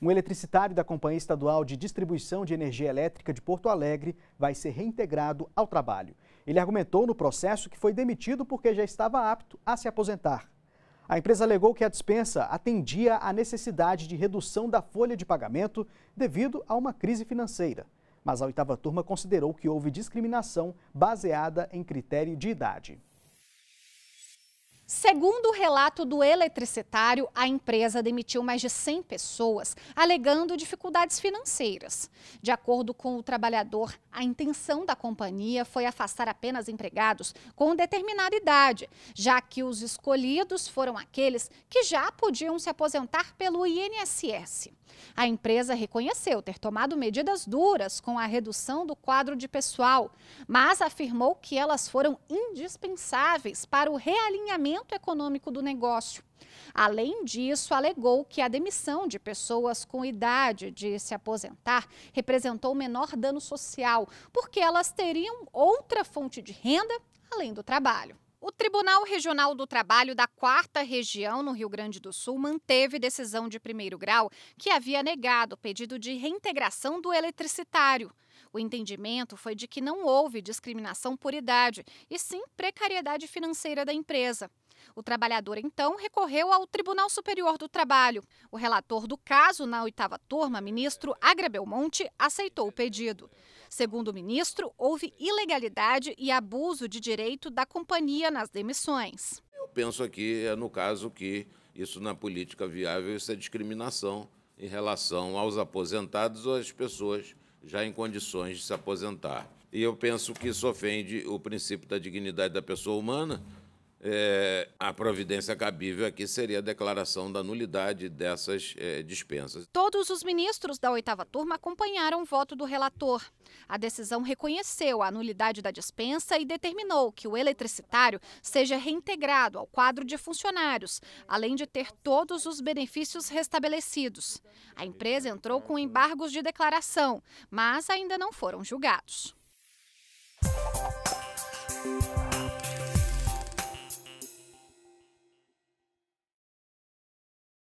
Um eletricitário da Companhia Estadual de Distribuição de Energia Elétrica de Porto Alegre vai ser reintegrado ao trabalho. Ele argumentou no processo que foi demitido porque já estava apto a se aposentar. A empresa alegou que a dispensa atendia à necessidade de redução da folha de pagamento devido a uma crise financeira. Mas a oitava turma considerou que houve discriminação baseada em critério de idade. Segundo o relato do eletricitário, a empresa demitiu mais de 100 pessoas, alegando dificuldades financeiras. De acordo com o trabalhador, a intenção da companhia foi afastar apenas empregados com determinada idade, já que os escolhidos foram aqueles que já podiam se aposentar pelo INSS. A empresa reconheceu ter tomado medidas duras com a redução do quadro de pessoal, mas afirmou que elas foram indispensáveis para o realinhamento crescimento econômico do negócio. Além disso, alegou que a demissão de pessoas com idade de se aposentar representou menor dano social, porque elas teriam outra fonte de renda além do trabalho. O Tribunal Regional do Trabalho da Quarta Região, no Rio Grande do Sul, manteve decisão de primeiro grau que havia negado o pedido de reintegração do eletricitário. O entendimento foi de que não houve discriminação por idade, e sim precariedade financeira da empresa. O trabalhador, então, recorreu ao Tribunal Superior do Trabalho. O relator do caso, na oitava turma, ministro Agra Belmonte, aceitou o pedido. Segundo o ministro, houve ilegalidade e abuso de direito da companhia nas demissões. Eu penso aqui, é no caso, que isso na política viável, isso é discriminação em relação aos aposentados ou às pessoas já em condições de se aposentar. E eu penso que isso ofende o princípio da dignidade da pessoa humana, é, a providência cabível aqui seria a declaração da nulidade dessas é, dispensas. Todos os ministros da oitava turma acompanharam o voto do relator. A decisão reconheceu a nulidade da dispensa e determinou que o eletricitário seja reintegrado ao quadro de funcionários, além de ter todos os benefícios restabelecidos. A empresa entrou com embargos de declaração, mas ainda não foram julgados.